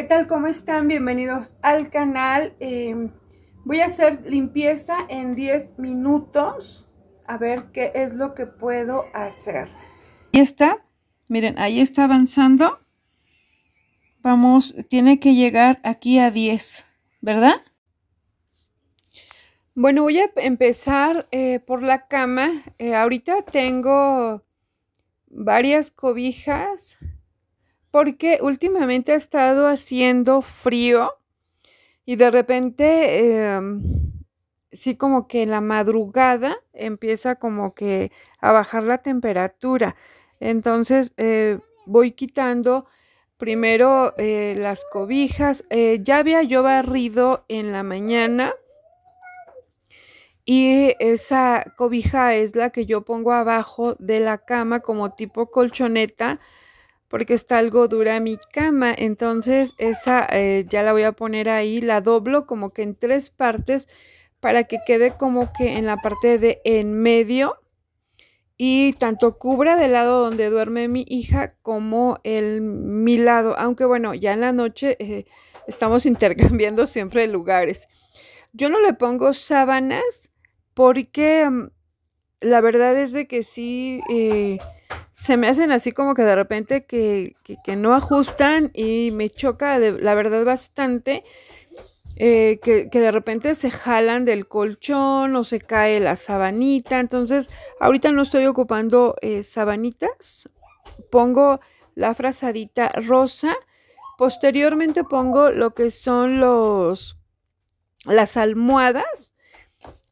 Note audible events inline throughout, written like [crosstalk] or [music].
¿qué tal? ¿Cómo están? Bienvenidos al canal. Em, voy a hacer limpieza en 10 minutos. A ver qué es lo que puedo hacer. y está. Miren, ahí está avanzando. Vamos, tiene que llegar aquí a 10, ¿verdad? Bueno, voy a empezar eh, por la cama. Eh, ahorita tengo varias cobijas porque últimamente ha estado haciendo frío y de repente, em, sí como que la madrugada empieza como que a bajar la temperatura. Entonces eh, voy quitando primero eh, las cobijas. Eh, ya había yo barrido en la mañana y esa cobija es la que yo pongo abajo de la cama como tipo colchoneta porque está algo dura mi cama. Entonces esa eh, ya la voy a poner ahí, la doblo como que en tres partes para que quede como que en la parte de en medio y tanto cubra del lado donde duerme mi hija como el mi lado, aunque bueno, ya en la noche eh, estamos [laughs] intercambiando siempre lugares. Yo no le pongo sábanas porque mm, la verdad es de que sí eh, se me hacen así como que de repente que, no ajustan y me choca la verdad bastante eh, que, de repente se jalan del colchón o se cae la sabanita. Entonces, ahorita no estoy ocupando eh, sabanitas, pongo la frazadita rosa. Posteriormente pongo lo que son los las almohadas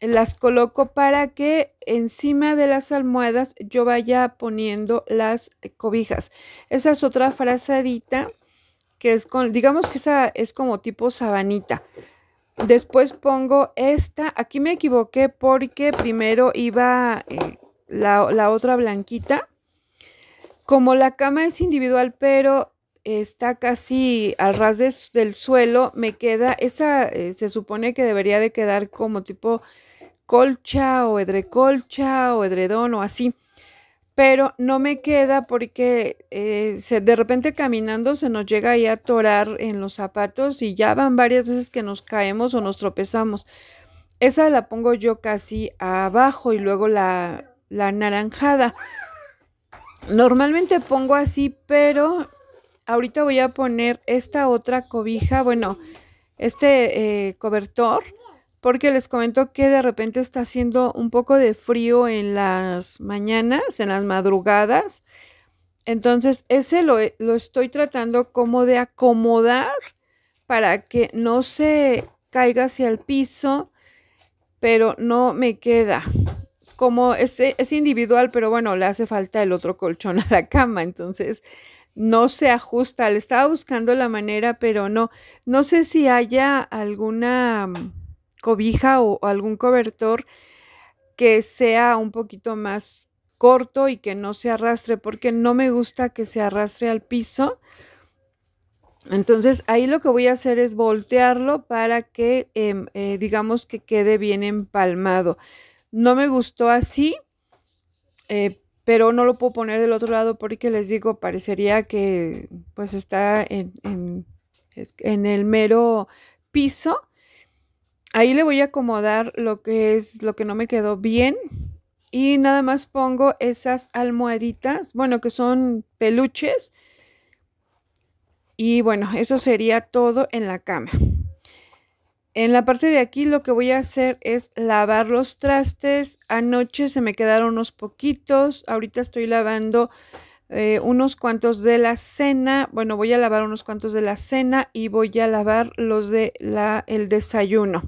las coloco para que encima de las almohadas yo vaya poniendo las cobijas. Esa es otra frazadita que es con, digamos que esa es como tipo sabanita. Después pongo esta, aquí me equivoqué porque primero iba eh, la, otra blanquita. Como la cama es individual, pero está casi al ras del suelo, me queda, esa eh, se supone que debería de quedar como tipo colcha o edrecolcha o edredón o así. Pero no me queda porque eh, de repente caminando se nos llega ahí a torar en los zapatos y ya van varias veces que nos caemos o nos tropezamos. Esa la pongo yo casi abajo y luego la, la naranjada. Normalmente pongo así, pero ahorita voy a poner esta otra cobija, bueno, este eh, cobertor porque les comento que de repente está haciendo un poco de frío en las mañanas, en las madrugadas. Entonces, ese lo, estoy tratando como de acomodar para que no se caiga hacia el piso, pero no me queda. Como es, e, es individual, pero bueno, le hace falta el otro colchón a la cama, entonces no se ajusta. Le estaba buscando la manera, pero no. No sé si haya alguna cobija o, algún cobertor que sea un poquito más corto y que no se arrastre, porque no me gusta que se arrastre al piso. Entonces ahí lo que voy a hacer es voltearlo para que em, eh, digamos que quede bien empalmado. No me gustó así, eh, pero no lo puedo poner del otro lado porque les digo, parecería que pues está en, en el mero piso ahí le voy a acomodar lo que es lo que no me quedó bien y nada más pongo esas almohaditas, bueno, que son peluches. Y bueno, eso sería todo en la cama. En la parte de aquí lo que voy a hacer es lavar los trastes. Anoche se me quedaron unos poquitos. Ahorita estoy lavando eh, unos cuantos de la cena. Bueno, voy a lavar unos cuantos de la cena y voy a lavar los de la, el desayuno.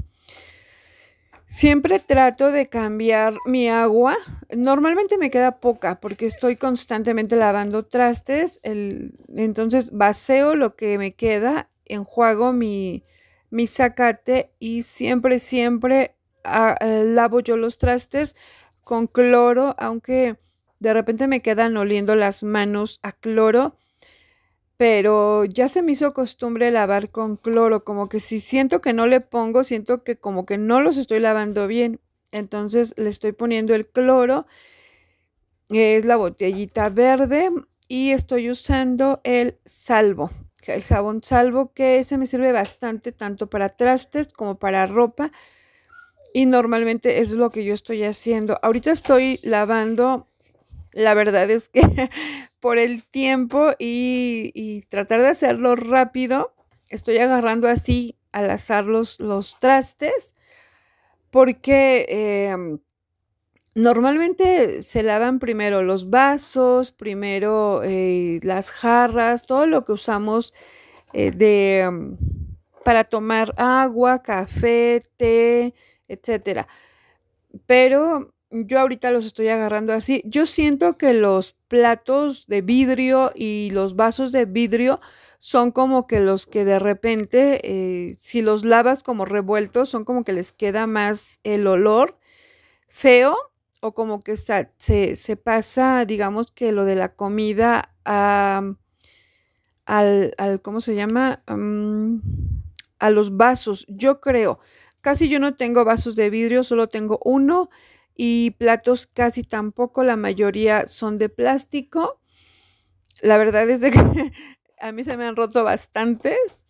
Siempre trato de cambiar mi agua. Normalmente me queda poca porque estoy constantemente lavando trastes. entonces vacío lo que me queda, enjuago mi, mi zacate y siempre, siempre ah, eh, lavo yo los trastes con cloro, aunque de repente me quedan oliendo las manos a cloro pero ya se me hizo costumbre lavar con cloro, como que si siento que no le pongo, siento que como que no los estoy lavando bien. Entonces le estoy poniendo el cloro, es la botellita verde y estoy usando el salvo, el jabón salvo que ese me sirve bastante tanto para trastes como para ropa y normalmente es lo que yo estoy haciendo. Ahorita estoy lavando la verdad es que [laughs] por el tiempo y, tratar de hacerlo rápido, estoy agarrando así al azar los, trastes porque em, normalmente se lavan primero los vasos, primero eh, las jarras, todo lo que usamos eh, de, em, para tomar agua, café, té, etcétera. Pero yo ahorita los estoy agarrando así. Yo siento que los platos de vidrio y los vasos de vidrio son como que los que de repente, eh, si los lavas como revueltos, son como que les queda más el olor feo o como que se, pasa, digamos que lo de la comida a, al, ¿cómo se llama? Mm, a los vasos, yo creo. Casi yo no tengo vasos de vidrio, solo tengo uno y platos casi tampoco, la mayoría son de plástico. La verdad es que [laughs] a mí se me han roto bastantes,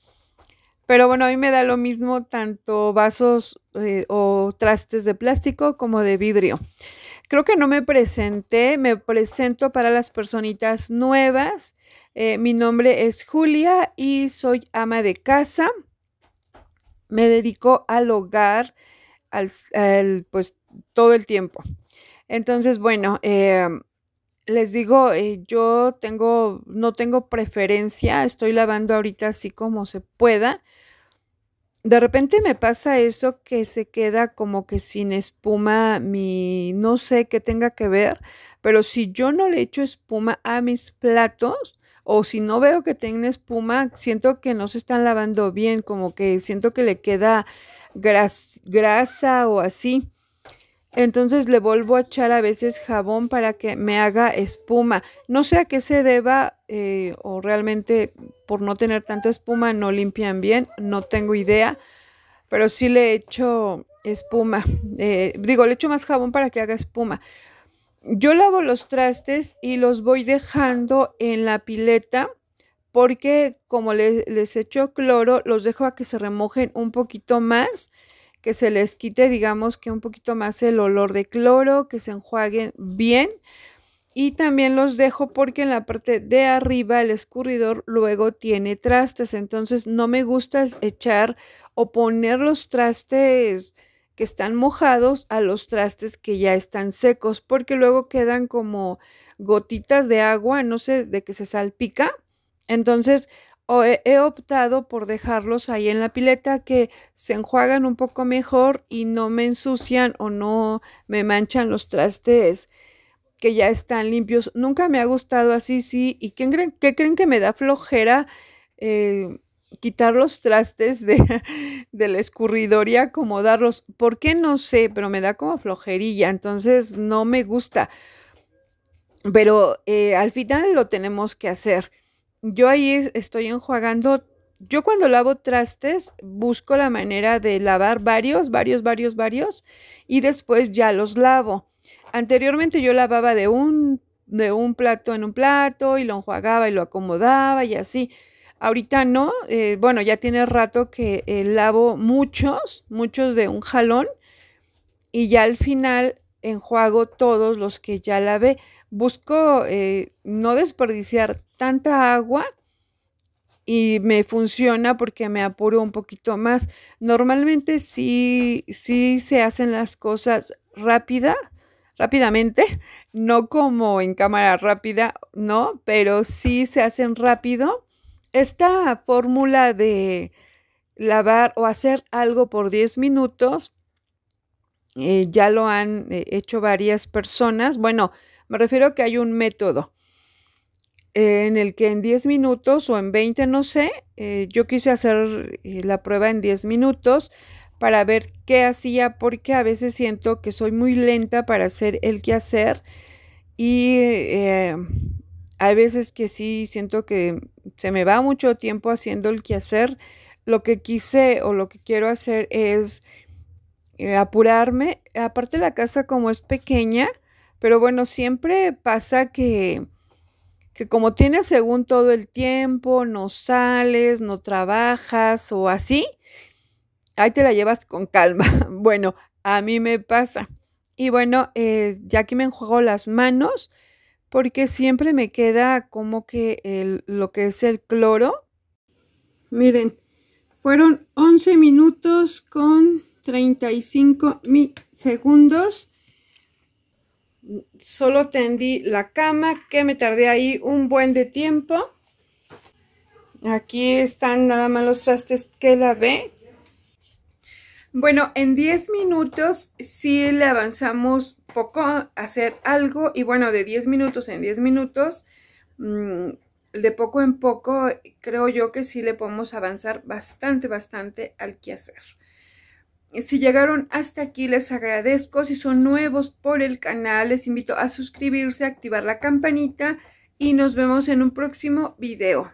pero bueno, a mí me da lo mismo tanto vasos eh, o trastes de plástico como de vidrio. Creo que no me presenté, me presento para las personitas nuevas. Eh, mi nombre es Julia y soy ama de casa. Me dedico al hogar, al, al pues todo el tiempo. Entonces, bueno, eh, les digo, eh, yo tengo, no tengo preferencia, estoy lavando ahorita así como se pueda. De repente me pasa eso que se queda como que sin espuma mi, no sé qué tenga que ver, pero si yo no le echo espuma a mis platos o si no veo que tenga espuma, siento que no se están lavando bien, como que siento que le queda grasa o así. Entonces le vuelvo a echar a veces jabón para que me haga espuma. No sé a qué se deba eh, o realmente por no tener tanta espuma no limpian bien, no tengo idea, pero sí le echo espuma. Eh, digo, le echo más jabón para que haga espuma. Yo lavo los trastes y los voy dejando en la pileta porque como les, les echo cloro, los dejo a que se remojen un poquito más que se les quite, digamos que un poquito más el olor de cloro, que se enjuaguen bien. Y también los dejo porque en la parte de arriba el escurridor luego tiene trastes, entonces no me gusta echar o poner los trastes que están mojados a los trastes que ya están secos, porque luego quedan como gotitas de agua, no sé, de que se salpica. Entonces, o he, optado por dejarlos ahí en la pileta que se enjuagan un poco mejor y no me ensucian o no me manchan los trastes que ya están limpios. Nunca me ha gustado así, sí. ¿Y qué creen, que me da flojera? Eh, quitar los trastes de, [laughs] la y acomodarlos. ¿Por qué? No sé, pero me da como flojerilla, entonces no me gusta. Pero eh, al final lo tenemos que hacer yo ahí estoy enjuagando. Yo cuando lavo trastes busco la manera de lavar varios, varios, varios, varios y después ya los lavo. Anteriormente yo lavaba de un, de un plato en un plato y lo enjuagaba y lo acomodaba y así. Ahorita no, eh, bueno, ya tiene rato que eh, lavo muchos, muchos de un jalón y ya al final enjuago todos los que ya lavé busco eh, no desperdiciar tanta agua y me funciona porque me apuro un poquito más. Normalmente sí, se hacen las cosas rápida, rápidamente, [laughs] no como en cámara rápida, no, pero sí se hacen rápido. Esta fórmula de lavar o hacer algo por 10 minutos, eh, ya lo han eh, hecho varias personas. Bueno, me refiero a que hay un método eh, en el que en 10 minutos o en 20, no sé, eh, yo quise hacer eh, la prueba en 10 minutos para ver qué hacía, porque a veces siento que soy muy lenta para hacer el quehacer y hay veces que sí siento que se me va mucho tiempo haciendo el quehacer. Lo que quise o lo que quiero hacer es apurarme. Aparte la casa como es pequeña, pero bueno, siempre pasa que, que como tienes según todo el tiempo, no sales, no trabajas o así, ahí te la llevas con calma. [laughs] Bueno, a mí me pasa. Y bueno, eh, ya aquí me enjuago las manos porque siempre me queda como que lo que es el cloro. Miren, fueron 11 minutos con 35 segundos Solo tendí la cama, que me tardé ahí un buen de tiempo. Aquí están nada más los trastes que lavé. Bueno, en 10 minutos sí le avanzamos poco a hacer algo. Y bueno, de 10 minutos en 10 minutos, mm, de poco en poco, creo yo que sí le podemos avanzar bastante, bastante al quehacer si llegaron hasta aquí, les agradezco. Si son nuevos por el canal, les invito a suscribirse, activar la campanita y nos vemos en un próximo video.